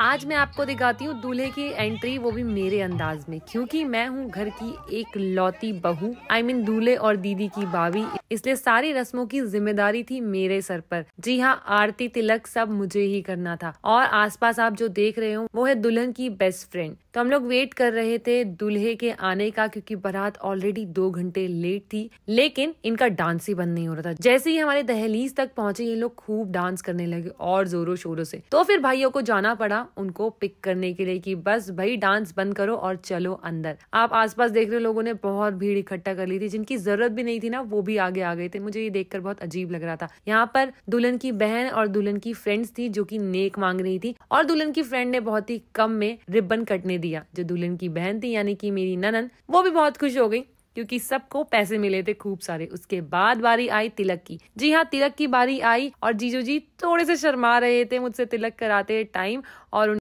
आज मैं आपको दिखाती हूँ दूल्हे की एंट्री वो भी मेरे अंदाज में क्योंकि मैं हूँ घर की एक लौती बहू आई I मीन mean दूल्हे और दीदी की भाभी इसलिए सारी रस्मों की जिम्मेदारी थी मेरे सर पर जी हाँ आरती तिलक सब मुझे ही करना था और आसपास आप जो देख रहे हो वो है दुल्हन की बेस्ट फ्रेंड तो हम लोग वेट कर रहे थे दूल्हे के आने का क्योंकि बारात ऑलरेडी दो घंटे लेट थी लेकिन इनका डांस ही बंद नहीं हो रहा था जैसे ही हमारे दहलीज तक पहुंचे ये लोग खूब डांस करने लगे और जोरों शोरों से तो फिर भाइयों को जाना पड़ा उनको पिक करने के लिए कि बस भाई डांस बंद करो और चलो अंदर आप आसपास देख रहे लोगों ने बहुत भीड़ इकट्ठा कर ली थी जिनकी जरूरत भी नहीं थी ना वो भी आगे आगे आ गए थे मुझे ये देखकर बहुत अजीब लग रहा था यहाँ पर दुल्हन की बहन और दुल्हन की फ्रेंड्स थी जो की नेक मांग रही थी और दुल्हन की फ्रेंड ने बहुत ही कम में रिबन कटने दिया जो दुल्हन की बहन थी यानी की मेरी ननन वो भी बहुत खुश हो गई क्योंकि सबको पैसे मिले थे खूब सारे उसके बाद बारी आई तिलक की जी हाँ तिलक की बारी आई और जीजू जी थोड़े से शर्मा रहे थे मुझसे तिलक कराते टाइम और